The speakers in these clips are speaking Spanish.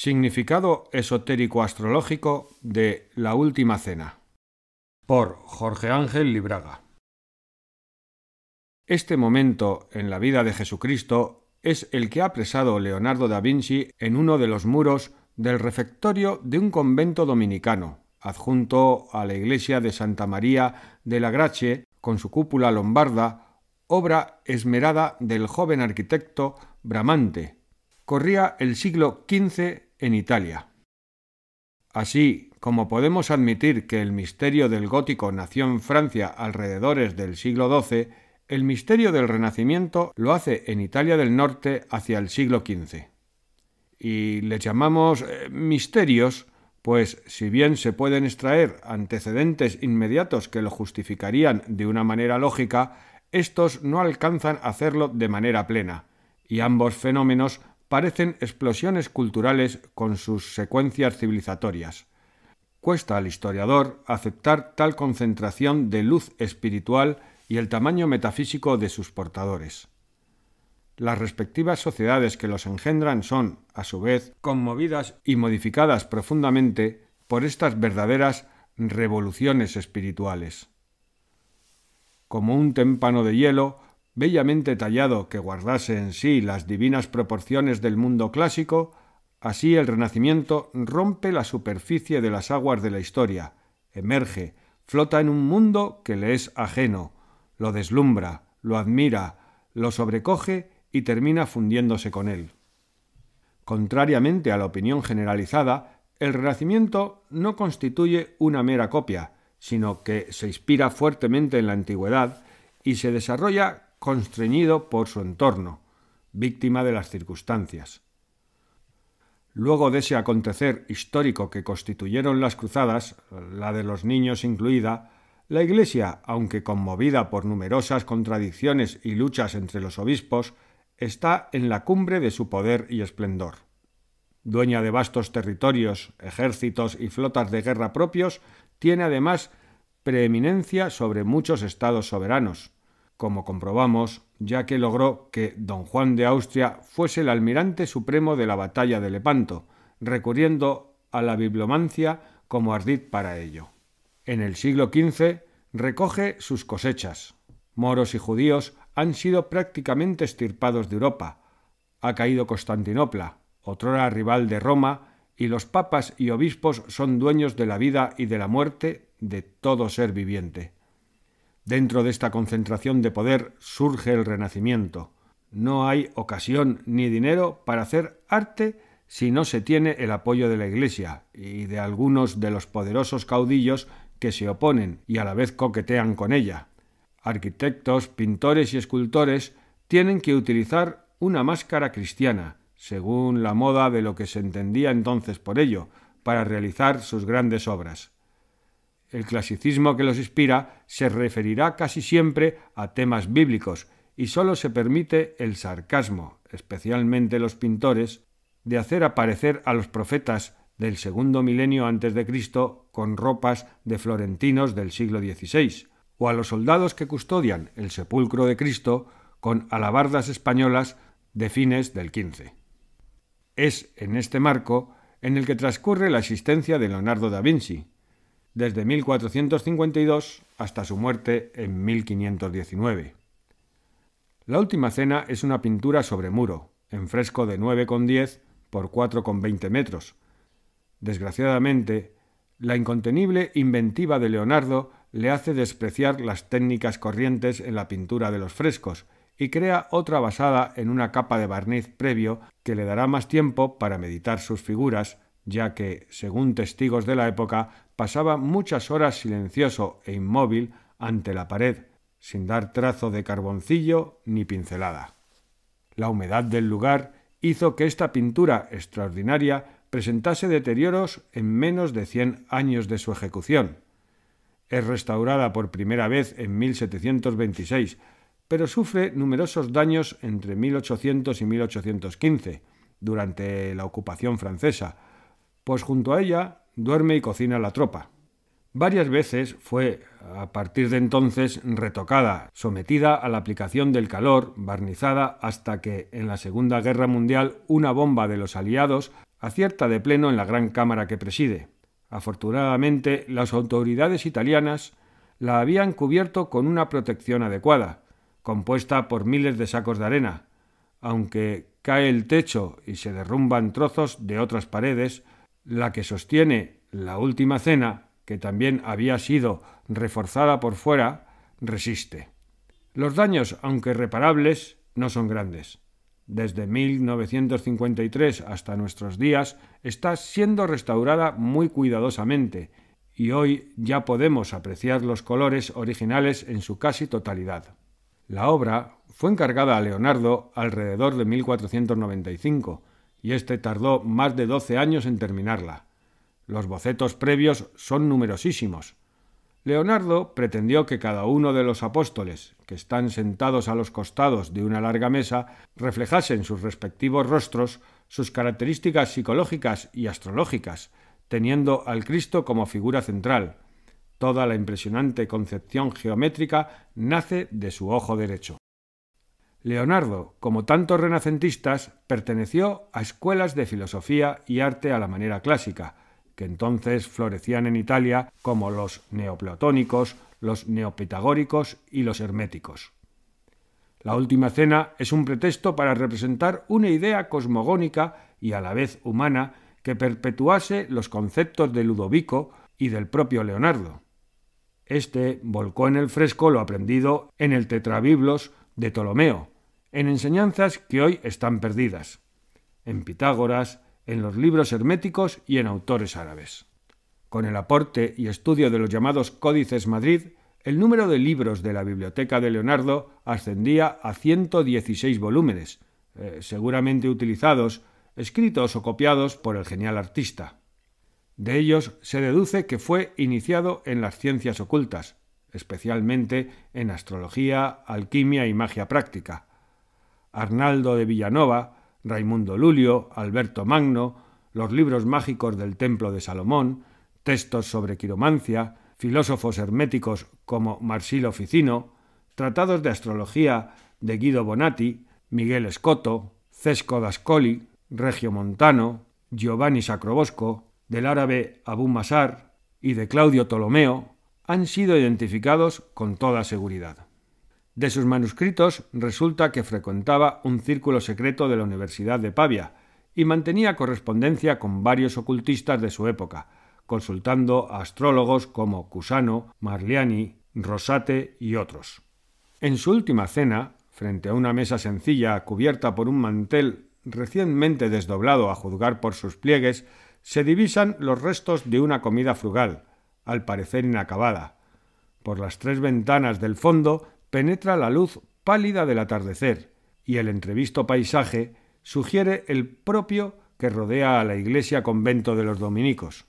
Significado esotérico astrológico de La Última Cena. Por Jorge Ángel Libraga. Este momento en la vida de Jesucristo es el que ha presado Leonardo da Vinci en uno de los muros del refectorio de un convento dominicano, adjunto a la iglesia de Santa María de la Grace, con su cúpula lombarda, obra esmerada del joven arquitecto Bramante. Corría el siglo XV en Italia. Así como podemos admitir que el misterio del gótico nació en Francia alrededores del siglo XII, el misterio del Renacimiento lo hace en Italia del Norte hacia el siglo XV. Y les llamamos eh, misterios, pues si bien se pueden extraer antecedentes inmediatos que lo justificarían de una manera lógica, estos no alcanzan a hacerlo de manera plena, y ambos fenómenos parecen explosiones culturales con sus secuencias civilizatorias. Cuesta al historiador aceptar tal concentración de luz espiritual y el tamaño metafísico de sus portadores. Las respectivas sociedades que los engendran son, a su vez, conmovidas y modificadas profundamente por estas verdaderas revoluciones espirituales. Como un témpano de hielo, bellamente tallado que guardase en sí las divinas proporciones del mundo clásico, así el Renacimiento rompe la superficie de las aguas de la historia, emerge, flota en un mundo que le es ajeno, lo deslumbra, lo admira, lo sobrecoge y termina fundiéndose con él. Contrariamente a la opinión generalizada, el Renacimiento no constituye una mera copia, sino que se inspira fuertemente en la antigüedad y se desarrolla constreñido por su entorno, víctima de las circunstancias. Luego de ese acontecer histórico que constituyeron las cruzadas, la de los niños incluida, la Iglesia, aunque conmovida por numerosas contradicciones y luchas entre los obispos, está en la cumbre de su poder y esplendor. Dueña de vastos territorios, ejércitos y flotas de guerra propios, tiene además preeminencia sobre muchos estados soberanos, como comprobamos, ya que logró que don Juan de Austria fuese el almirante supremo de la batalla de Lepanto, recurriendo a la bibliomancia como ardid para ello. En el siglo XV recoge sus cosechas. Moros y judíos han sido prácticamente estirpados de Europa. Ha caído Constantinopla, otrora rival de Roma, y los papas y obispos son dueños de la vida y de la muerte de todo ser viviente. Dentro de esta concentración de poder surge el renacimiento. No hay ocasión ni dinero para hacer arte si no se tiene el apoyo de la Iglesia y de algunos de los poderosos caudillos que se oponen y a la vez coquetean con ella. Arquitectos, pintores y escultores tienen que utilizar una máscara cristiana, según la moda de lo que se entendía entonces por ello, para realizar sus grandes obras. El clasicismo que los inspira se referirá casi siempre a temas bíblicos y sólo se permite el sarcasmo, especialmente los pintores, de hacer aparecer a los profetas del segundo milenio antes de Cristo con ropas de florentinos del siglo XVI, o a los soldados que custodian el sepulcro de Cristo con alabardas españolas de fines del XV. Es en este marco en el que transcurre la existencia de Leonardo da Vinci, desde 1452 hasta su muerte en 1519. La última cena es una pintura sobre muro, en fresco de 9,10 por 4,20 metros. Desgraciadamente, la incontenible inventiva de Leonardo le hace despreciar las técnicas corrientes en la pintura de los frescos y crea otra basada en una capa de barniz previo que le dará más tiempo para meditar sus figuras, ya que, según testigos de la época, pasaba muchas horas silencioso e inmóvil ante la pared, sin dar trazo de carboncillo ni pincelada. La humedad del lugar hizo que esta pintura extraordinaria presentase deterioros en menos de 100 años de su ejecución. Es restaurada por primera vez en 1726, pero sufre numerosos daños entre 1800 y 1815, durante la ocupación francesa, pues junto a ella duerme y cocina la tropa. Varias veces fue, a partir de entonces, retocada, sometida a la aplicación del calor, barnizada, hasta que, en la Segunda Guerra Mundial, una bomba de los aliados acierta de pleno en la gran cámara que preside. Afortunadamente, las autoridades italianas la habían cubierto con una protección adecuada, compuesta por miles de sacos de arena, aunque cae el techo y se derrumban trozos de otras paredes, la que sostiene la última cena, que también había sido reforzada por fuera, resiste. Los daños, aunque reparables, no son grandes. Desde 1953 hasta nuestros días está siendo restaurada muy cuidadosamente y hoy ya podemos apreciar los colores originales en su casi totalidad. La obra fue encargada a Leonardo alrededor de 1495 y este tardó más de doce años en terminarla. Los bocetos previos son numerosísimos. Leonardo pretendió que cada uno de los apóstoles, que están sentados a los costados de una larga mesa, reflejase en sus respectivos rostros sus características psicológicas y astrológicas, teniendo al Cristo como figura central. Toda la impresionante concepción geométrica nace de su ojo derecho. Leonardo, como tantos renacentistas, perteneció a escuelas de filosofía y arte a la manera clásica, que entonces florecían en Italia como los neoplatónicos, los neopitagóricos y los herméticos. La última cena es un pretexto para representar una idea cosmogónica y a la vez humana que perpetuase los conceptos de Ludovico y del propio Leonardo. Este volcó en el fresco lo aprendido en el Tetrabiblos de Ptolomeo, en enseñanzas que hoy están perdidas, en Pitágoras, en los libros herméticos y en autores árabes. Con el aporte y estudio de los llamados Códices Madrid, el número de libros de la biblioteca de Leonardo ascendía a 116 volúmenes, eh, seguramente utilizados, escritos o copiados por el genial artista. De ellos se deduce que fue iniciado en las ciencias ocultas, especialmente en astrología, alquimia y magia práctica, Arnaldo de Villanova, Raimundo Lulio, Alberto Magno, los libros mágicos del Templo de Salomón, textos sobre quiromancia, filósofos herméticos como Marsilo Ficino, tratados de astrología de Guido Bonatti, Miguel Escoto, Cesco d'Ascoli, Regio Montano, Giovanni Sacrobosco, del árabe Abu Masar y de Claudio Ptolomeo, han sido identificados con toda seguridad. De sus manuscritos resulta que frecuentaba un círculo secreto de la Universidad de Pavia y mantenía correspondencia con varios ocultistas de su época, consultando a astrólogos como Cusano, Marliani, Rosate y otros. En su última cena, frente a una mesa sencilla cubierta por un mantel recientemente desdoblado a juzgar por sus pliegues, se divisan los restos de una comida frugal, al parecer inacabada. Por las tres ventanas del fondo penetra la luz pálida del atardecer y el entrevisto paisaje sugiere el propio que rodea a la iglesia convento de los dominicos.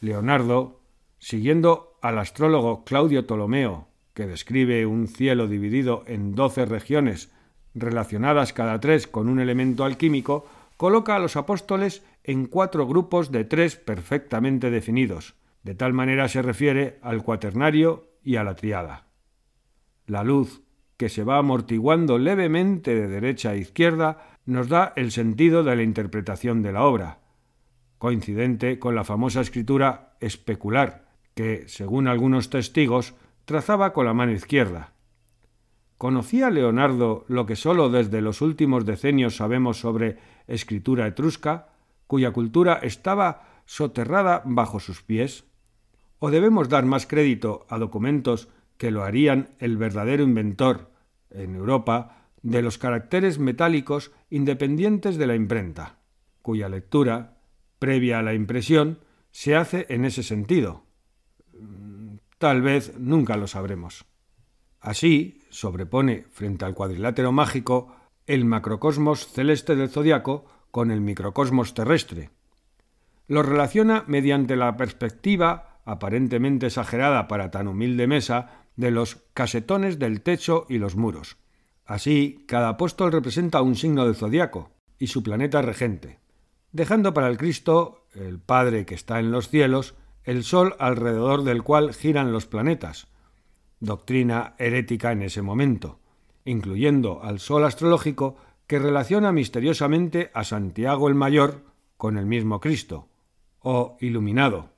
Leonardo, siguiendo al astrólogo Claudio Ptolomeo, que describe un cielo dividido en doce regiones relacionadas cada tres con un elemento alquímico, coloca a los apóstoles en cuatro grupos de tres perfectamente definidos. De tal manera se refiere al cuaternario y a la triada. La luz, que se va amortiguando levemente de derecha a izquierda, nos da el sentido de la interpretación de la obra, coincidente con la famosa escritura especular, que, según algunos testigos, trazaba con la mano izquierda. ¿Conocía Leonardo lo que sólo desde los últimos decenios sabemos sobre escritura etrusca, cuya cultura estaba soterrada bajo sus pies? ¿O debemos dar más crédito a documentos que lo harían el verdadero inventor, en Europa, de los caracteres metálicos independientes de la imprenta, cuya lectura, previa a la impresión, se hace en ese sentido. Mm, tal vez nunca lo sabremos. Así sobrepone frente al cuadrilátero mágico el macrocosmos celeste del zodiaco con el microcosmos terrestre. Lo relaciona mediante la perspectiva, aparentemente exagerada para tan humilde mesa, de los casetones del techo y los muros. Así, cada apóstol representa un signo del zodiaco y su planeta regente, dejando para el Cristo, el Padre que está en los cielos, el Sol alrededor del cual giran los planetas, doctrina herética en ese momento, incluyendo al Sol astrológico que relaciona misteriosamente a Santiago el Mayor con el mismo Cristo, o iluminado,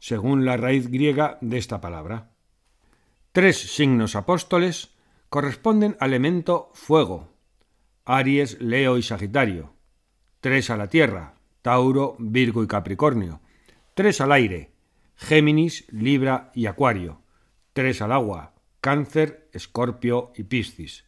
según la raíz griega de esta palabra. Tres signos apóstoles corresponden al elemento fuego, Aries, Leo y Sagitario. Tres a la tierra, Tauro, Virgo y Capricornio. Tres al aire, Géminis, Libra y Acuario. Tres al agua, Cáncer, Escorpio y Piscis.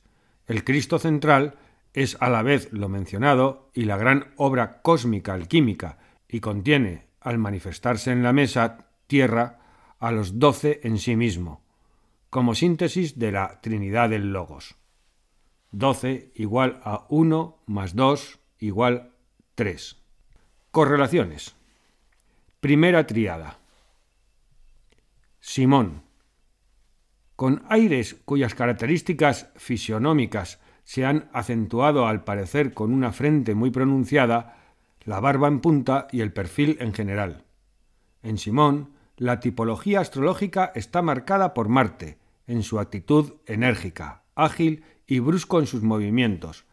El Cristo central es a la vez lo mencionado y la gran obra cósmica alquímica y contiene, al manifestarse en la mesa, tierra, a los doce en sí mismo como síntesis de la Trinidad del Logos. 12 igual a 1 más 2 igual 3. Correlaciones. Primera triada. Simón. Con aires cuyas características fisionómicas se han acentuado al parecer con una frente muy pronunciada, la barba en punta y el perfil en general. En Simón, la tipología astrológica está marcada por Marte, en su actitud enérgica, ágil y brusco en sus movimientos.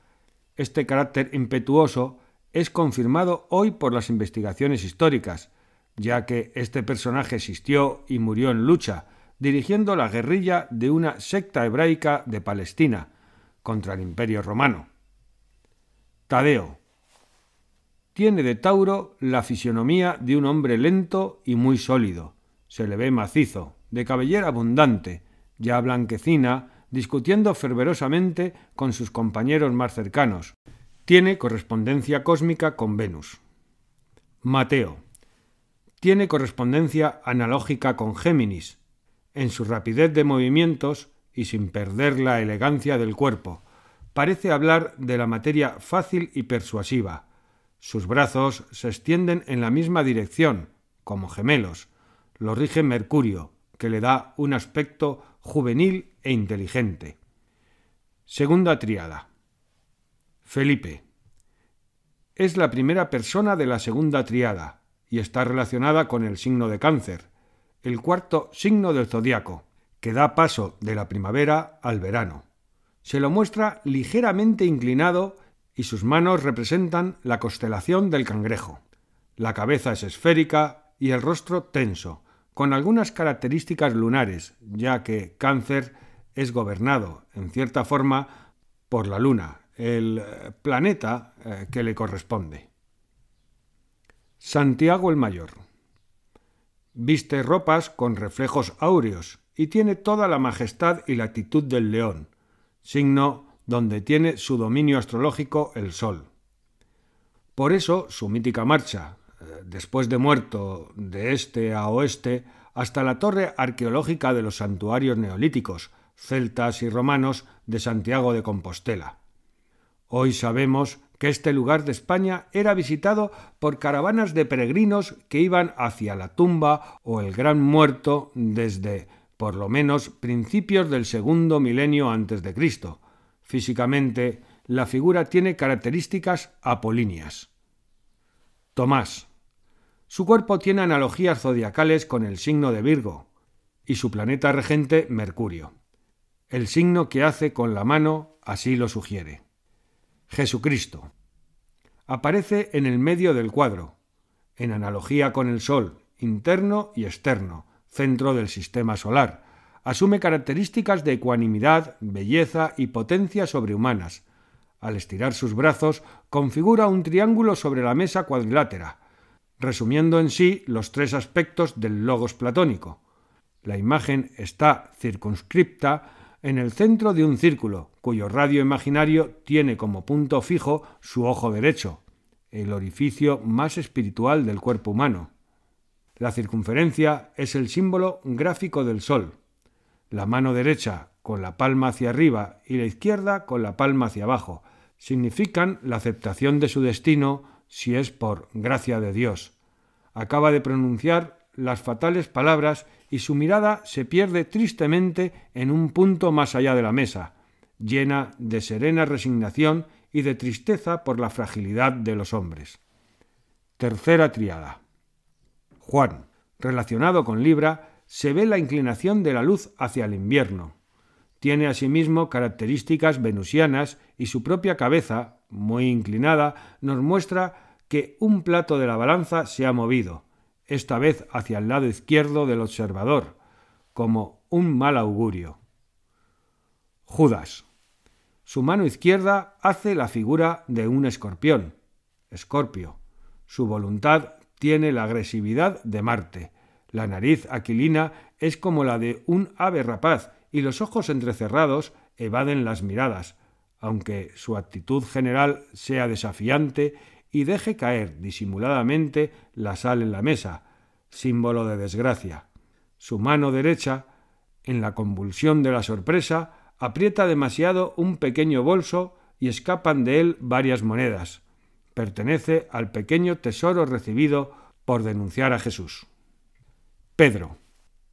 Este carácter impetuoso es confirmado hoy por las investigaciones históricas, ya que este personaje existió y murió en lucha, dirigiendo la guerrilla de una secta hebraica de Palestina contra el Imperio Romano. Tadeo. Tiene de Tauro la fisionomía de un hombre lento y muy sólido, se le ve macizo, de cabellera abundante, ya blanquecina, discutiendo fervorosamente con sus compañeros más cercanos. Tiene correspondencia cósmica con Venus. Mateo. Tiene correspondencia analógica con Géminis, en su rapidez de movimientos y sin perder la elegancia del cuerpo. Parece hablar de la materia fácil y persuasiva. Sus brazos se extienden en la misma dirección, como gemelos, lo rige Mercurio, que le da un aspecto juvenil e inteligente. Segunda triada. Felipe. Es la primera persona de la segunda triada y está relacionada con el signo de cáncer, el cuarto signo del zodiaco, que da paso de la primavera al verano. Se lo muestra ligeramente inclinado y sus manos representan la constelación del cangrejo. La cabeza es esférica y el rostro tenso, con algunas características lunares, ya que cáncer es gobernado, en cierta forma, por la luna, el eh, planeta eh, que le corresponde. Santiago el Mayor. Viste ropas con reflejos áureos y tiene toda la majestad y la actitud del león, signo donde tiene su dominio astrológico el sol. Por eso su mítica marcha, eh, después de muerto, de este a oeste, hasta la torre arqueológica de los santuarios neolíticos, celtas y romanos de Santiago de Compostela. Hoy sabemos que este lugar de España era visitado por caravanas de peregrinos que iban hacia la tumba o el gran muerto desde, por lo menos, principios del segundo milenio antes de Cristo. Físicamente, la figura tiene características apolíneas. Tomás, su cuerpo tiene analogías zodiacales con el signo de Virgo y su planeta regente Mercurio. El signo que hace con la mano así lo sugiere. Jesucristo. Aparece en el medio del cuadro, en analogía con el Sol, interno y externo, centro del sistema solar. Asume características de ecuanimidad, belleza y potencia sobrehumanas. Al estirar sus brazos, configura un triángulo sobre la mesa cuadrilátera, resumiendo en sí los tres aspectos del logos platónico. La imagen está circunscripta en el centro de un círculo, cuyo radio imaginario tiene como punto fijo su ojo derecho, el orificio más espiritual del cuerpo humano. La circunferencia es el símbolo gráfico del Sol. La mano derecha con la palma hacia arriba y la izquierda con la palma hacia abajo significan la aceptación de su destino, si es por gracia de Dios. Acaba de pronunciar las fatales palabras y su mirada se pierde tristemente en un punto más allá de la mesa, llena de serena resignación y de tristeza por la fragilidad de los hombres. Tercera triada. Juan, relacionado con Libra, se ve la inclinación de la luz hacia el invierno. Tiene asimismo características venusianas y su propia cabeza, muy inclinada, nos muestra que un plato de la balanza se ha movido, esta vez hacia el lado izquierdo del observador, como un mal augurio. Judas. Su mano izquierda hace la figura de un escorpión, escorpio. Su voluntad tiene la agresividad de Marte. La nariz aquilina es como la de un ave rapaz y los ojos entrecerrados evaden las miradas, aunque su actitud general sea desafiante y deje caer disimuladamente la sal en la mesa, símbolo de desgracia. Su mano derecha, en la convulsión de la sorpresa, aprieta demasiado un pequeño bolso y escapan de él varias monedas. Pertenece al pequeño tesoro recibido por denunciar a Jesús. Pedro.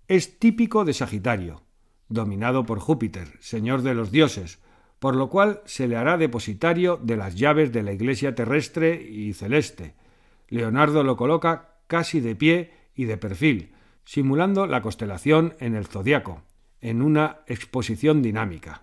Es típico de Sagitario dominado por Júpiter, señor de los dioses, por lo cual se le hará depositario de las llaves de la iglesia terrestre y celeste. Leonardo lo coloca casi de pie y de perfil, simulando la constelación en el zodiaco, en una exposición dinámica.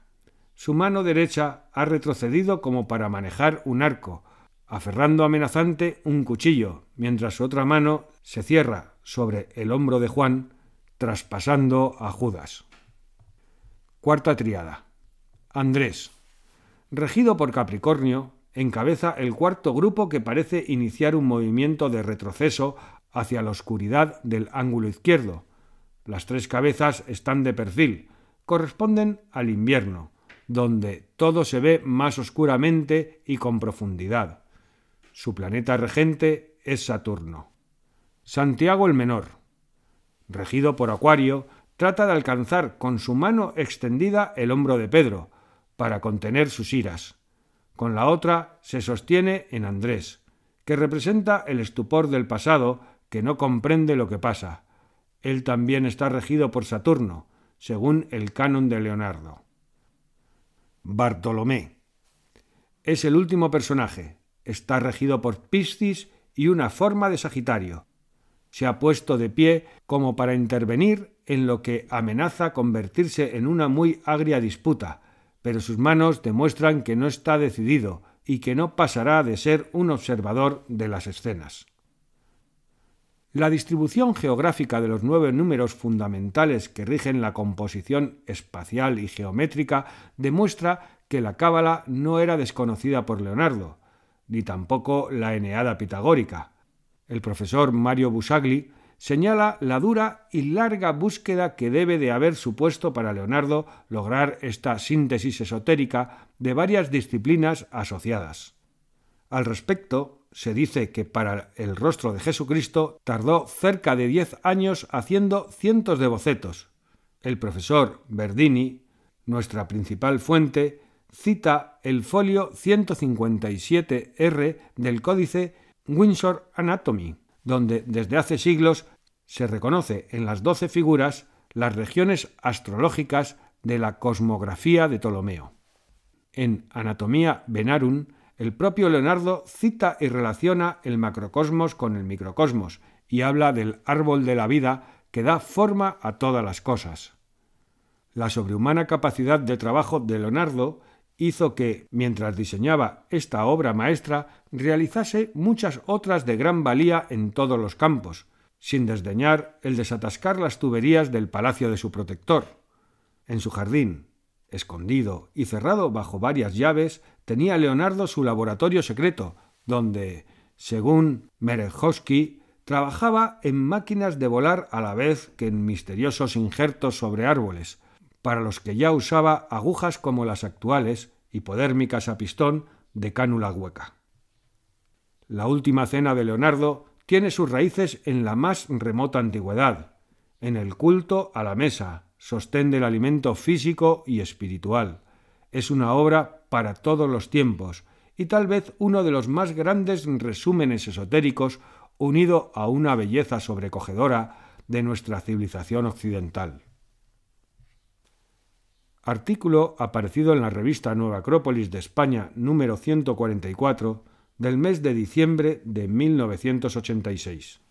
Su mano derecha ha retrocedido como para manejar un arco, aferrando amenazante un cuchillo, mientras su otra mano se cierra sobre el hombro de Juan, traspasando a Judas. Cuarta triada. Andrés. Regido por Capricornio, encabeza el cuarto grupo que parece iniciar un movimiento de retroceso hacia la oscuridad del ángulo izquierdo. Las tres cabezas están de perfil, corresponden al invierno, donde todo se ve más oscuramente y con profundidad. Su planeta regente es Saturno. Santiago el Menor. Regido por Acuario, trata de alcanzar con su mano extendida el hombro de Pedro, para contener sus iras. Con la otra se sostiene en Andrés, que representa el estupor del pasado que no comprende lo que pasa. Él también está regido por Saturno, según el canon de Leonardo. Bartolomé. Es el último personaje. Está regido por Piscis y una forma de Sagitario, se ha puesto de pie como para intervenir en lo que amenaza convertirse en una muy agria disputa, pero sus manos demuestran que no está decidido y que no pasará de ser un observador de las escenas. La distribución geográfica de los nueve números fundamentales que rigen la composición espacial y geométrica demuestra que la cábala no era desconocida por Leonardo, ni tampoco la Eneada pitagórica. El profesor Mario Busagli señala la dura y larga búsqueda que debe de haber supuesto para Leonardo lograr esta síntesis esotérica de varias disciplinas asociadas. Al respecto, se dice que para el rostro de Jesucristo tardó cerca de diez años haciendo cientos de bocetos. El profesor Verdini, nuestra principal fuente, cita el folio 157R del Códice Windsor Anatomy, donde desde hace siglos se reconoce en las doce figuras las regiones astrológicas de la cosmografía de Ptolomeo. En Anatomía Venarum, el propio Leonardo cita y relaciona el macrocosmos con el microcosmos y habla del árbol de la vida que da forma a todas las cosas. La sobrehumana capacidad de trabajo de Leonardo hizo que, mientras diseñaba esta obra maestra, realizase muchas otras de gran valía en todos los campos, sin desdeñar el desatascar las tuberías del palacio de su protector. En su jardín, escondido y cerrado bajo varias llaves, tenía Leonardo su laboratorio secreto, donde, según Merejowski, trabajaba en máquinas de volar a la vez que en misteriosos injertos sobre árboles, para los que ya usaba agujas como las actuales, hipodérmicas a pistón, de cánula hueca. La última cena de Leonardo tiene sus raíces en la más remota antigüedad, en el culto a la mesa, sostén del alimento físico y espiritual. Es una obra para todos los tiempos y tal vez uno de los más grandes resúmenes esotéricos unido a una belleza sobrecogedora de nuestra civilización occidental artículo aparecido en la revista Nueva Acrópolis de España número 144 del mes de diciembre de 1986.